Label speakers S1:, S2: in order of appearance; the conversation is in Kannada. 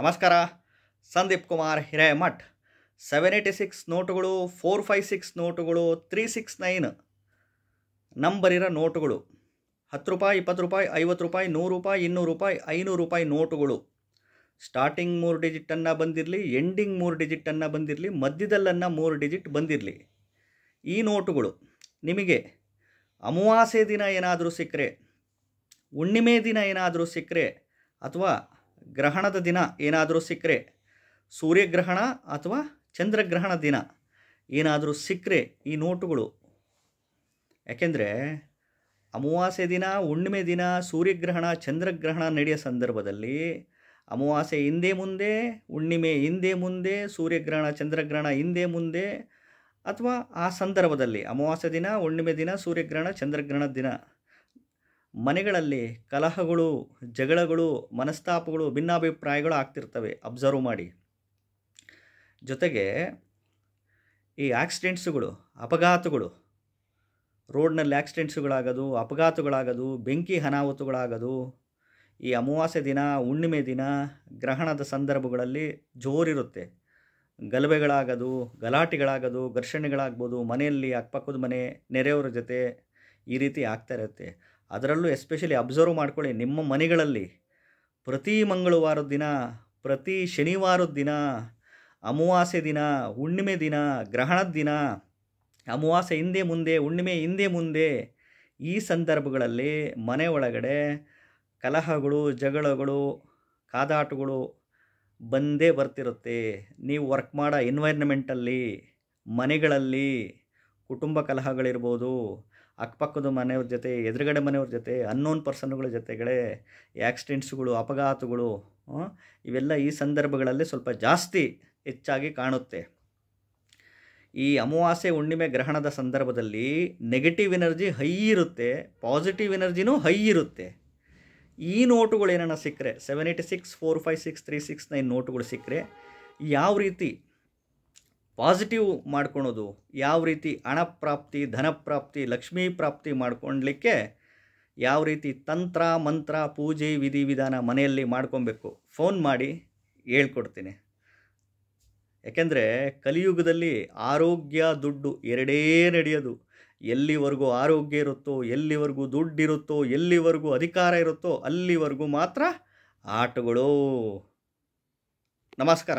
S1: ನಮಸ್ಕಾರ Sandeep Kumar Hiremath seven eighty six ನೋಟುಗಳು ಫೋರ್ ಫೈ ಸಿಕ್ಸ್ ನೋಟುಗಳು ತ್ರೀ ಸಿಕ್ಸ್ ನೈನ್ ನಂಬರಿರೋ ನೋಟುಗಳು ಹತ್ತು ರೂಪಾಯಿ ಇಪ್ಪತ್ತು ರೂಪಾಯಿ ಐವತ್ತು ರೂಪಾಯಿ ನೂರು ರೂಪಾಯಿ ಇನ್ನೂರು ರೂಪಾಯಿ ಐನೂರು ರೂಪಾಯಿ ನೋಟುಗಳು ಸ್ಟಾರ್ಟಿಂಗ್ ಮೂರು ಡಿಜಿಟನ್ನು ಬಂದಿರಲಿ ಎಂಡಿಂಗ್ ಮೂರು ಡಿಜಿಟನ್ನು ಬಂದಿರಲಿ ಮಧ್ಯದಲ್ಲನ್ನು ಮೂರು ಡಿಜಿಟ್ ಬಂದಿರಲಿ ಈ ನೋಟುಗಳು ನಿಮಗೆ ಅಮಾವಾಸ್ಯೆ ದಿನ ಏನಾದರೂ ಸಿಕ್ಕರೆ ಹುಣ್ಣಿಮೆ ದಿನ ಏನಾದರೂ ಸಿಕ್ಕರೆ ಅಥವಾ ಗ್ರಹಣದ ದಿನ ಏನಾದರೂ ಸಿಕ್ಕರೆ ಸೂರ್ಯಗ್ರಹಣ ಅಥವಾ ಚಂದ್ರಗ್ರಹಣ ದಿನ ಏನಾದರೂ ಸಿಕ್ಕರೆ ಈ ನೋಟುಗಳು ಯಾಕೆಂದರೆ ಅಮಾವಾಸ್ಯೆ ದಿನ ಹುಣ್ಣಿಮೆ ದಿನ ಸೂರ್ಯಗ್ರಹಣ ಚಂದ್ರಗ್ರಹಣ ನಡೆಯೋ ಸಂದರ್ಭದಲ್ಲಿ ಅಮಾವಾಸ್ಯೆ ಹಿಂದೆ ಮುಂದೆ ಹುಣ್ಣಿಮೆ ಹಿಂದೆ ಮುಂದೆ ಸೂರ್ಯಗ್ರಹಣ ಚಂದ್ರಗ್ರಹಣ ಹಿಂದೆ ಮುಂದೆ ಅಥವಾ ಆ ಸಂದರ್ಭದಲ್ಲಿ ಅಮಾವಾಸ್ಯೆ ದಿನ ಹುಣ್ಣಿಮೆ ದಿನ ಸೂರ್ಯಗ್ರಹಣ ಚಂದ್ರಗ್ರಹಣ ದಿನ ಮನೆಗಳಲ್ಲಿ ಕಲಹಗಳು ಜಗಳಗಳು ಮನಸ್ತಾಪಗಳು ಭಿನ್ನಾಭಿಪ್ರಾಯಗಳು ಆಗ್ತಿರ್ತವೆ ಅಬ್ಸರ್ವ್ ಮಾಡಿ ಜೊತೆಗೆ ಈ ಆಕ್ಸಿಡೆಂಟ್ಸುಗಳು ಅಪಘಾತಗಳು ರೋಡ್ನಲ್ಲಿ ಆಕ್ಸಿಡೆಂಟ್ಸುಗಳಾಗೋದು ಅಪಘಾತಗಳಾಗೋದು ಬೆಂಕಿ ಅನಾಹುತಗಳಾಗೋದು ಈ ಅಮಾವಾಸ್ಯ ದಿನ ಹುಣ್ಣಿಮೆ ದಿನ ಗ್ರಹಣದ ಸಂದರ್ಭಗಳಲ್ಲಿ ಜೋರಿರುತ್ತೆ ಗಲಭೆಗಳಾಗೋದು ಗಲಾಟೆಗಳಾಗೋದು ಘರ್ಷಣೆಗಳಾಗ್ಬೋದು ಮನೆಯಲ್ಲಿ ಅಕ್ಕಪಕ್ಕದ ಮನೆ ನೆರೆಯವರ ಜೊತೆ ಈ ರೀತಿ ಆಗ್ತಾ ಇರುತ್ತೆ ಅದರಲ್ಲೂ ಎಸ್ಪೆಷಲಿ ಅಬ್ಸರ್ವ್ ಮಾಡ್ಕೊಳ್ಳಿ ನಿಮ್ಮ ಮನೆಗಳಲ್ಲಿ ಪ್ರತಿ ಮಂಗಳವಾರದ ದಿನ ಪ್ರತಿ ಶನಿವಾರದ ದಿನ ಅಮಾವಾಸ್ಯೆ ದಿನ ಹುಣ್ಣಿಮೆ ದಿನ ಗ್ರಹಣದ ದಿನ ಅಮಾವಾಸ್ಯೆ ಹಿಂದೆ ಮುಂದೆ ಹುಣ್ಣಿಮೆ ಹಿಂದೆ ಮುಂದೆ ಈ ಸಂದರ್ಭಗಳಲ್ಲಿ ಮನೆ ಒಳಗಡೆ ಕಲಹಗಳು ಜಗಳಗಳು ಕಾದಾಟಗಳು ಬಂದೇ ಬರ್ತಿರುತ್ತೆ ನೀವು ವರ್ಕ್ ಮಾಡೋ ಎನ್ವೈರ್ನಮೆಂಟಲ್ಲಿ ಮನೆಗಳಲ್ಲಿ ಕುಟುಂಬ ಕಲಹಗಳಿರ್ಬೋದು ಅಕ್ಕಪಕ್ಕದ ಮನೆಯವ್ರ ಜೊತೆ ಎದುರುಗಡೆ ಮನೆಯವ್ರ ಜೊತೆ ಅನ್ನೋನ್ ಪರ್ಸನ್ಗಳ ಜೊತೆಗಳೇ ಆ್ಯಕ್ಸಿಡೆಂಟ್ಸ್ಗಳು ಅಪಘಾತಗಳು ಇವೆಲ್ಲ ಈ ಸಂದರ್ಭಗಳಲ್ಲಿ ಸ್ವಲ್ಪ ಜಾಸ್ತಿ ಹೆಚ್ಚಾಗಿ ಕಾಣುತ್ತೆ ಈ ಅಮಾವಾಸ್ಯೆ ಹುಣ್ಣಿಮೆ ಗ್ರಹಣದ ಸಂದರ್ಭದಲ್ಲಿ ನೆಗೆಟಿವ್ ಎನರ್ಜಿ ಹೈ ಇರುತ್ತೆ ಪಾಸಿಟಿವ್ ಎನರ್ಜಿನೂ ಹೈ ಇರುತ್ತೆ ಈ ನೋಟುಗಳು ಏನಾರ ಸಿಕ್ಕರೆ seven eighty six four five six three six nine ನೋಟುಗಳು ಸಿಕ್ಕರೆ ಯಾವ ರೀತಿ ಪಾಸಿಟಿವ್ ಮಾಡ್ಕೊಳೋದು ಯಾವ ರೀತಿ ಹಣ ಪ್ರಾಪ್ತಿ ಧನ ಪ್ರಾಪ್ತಿ ಲಕ್ಷ್ಮೀ ಪ್ರಾಪ್ತಿ ಮಾಡ್ಕೊಳ್ಲಿಕ್ಕೆ ಯಾವ ರೀತಿ ತಂತ್ರ ಮಂತ್ರ ಪೂಜೆ ವಿಧಿ ವಿಧಾನ ಮನೆಯಲ್ಲಿ ಮಾಡ್ಕೊಬೇಕು ಫೋನ್ ಮಾಡಿ ಹೇಳ್ಕೊಡ್ತೀನಿ ಯಾಕೆಂದರೆ ಕಲಿಯುಗದಲ್ಲಿ ಆರೋಗ್ಯ ದುಡ್ಡು ಎರಡೇ ನಡೆಯೋದು ಎಲ್ಲಿವರೆಗೂ ಆರೋಗ್ಯ ಇರುತ್ತೋ ಎಲ್ಲಿವರೆಗೂ ದುಡ್ಡಿರುತ್ತೋ ಎಲ್ಲಿವರೆಗೂ ಅಧಿಕಾರ ಇರುತ್ತೋ ಅಲ್ಲಿವರೆಗೂ ಮಾತ್ರ ಆಟಗಳು ನಮಸ್ಕಾರ